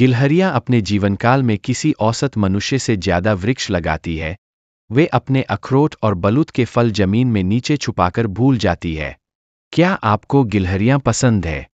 गिलहरिया अपने जीवनकाल में किसी औसत मनुष्य से ज्यादा वृक्ष लगाती है वे अपने अखरोट और बलूत के फल जमीन में नीचे छुपाकर भूल जाती है क्या आपको गिलहरियां पसंद है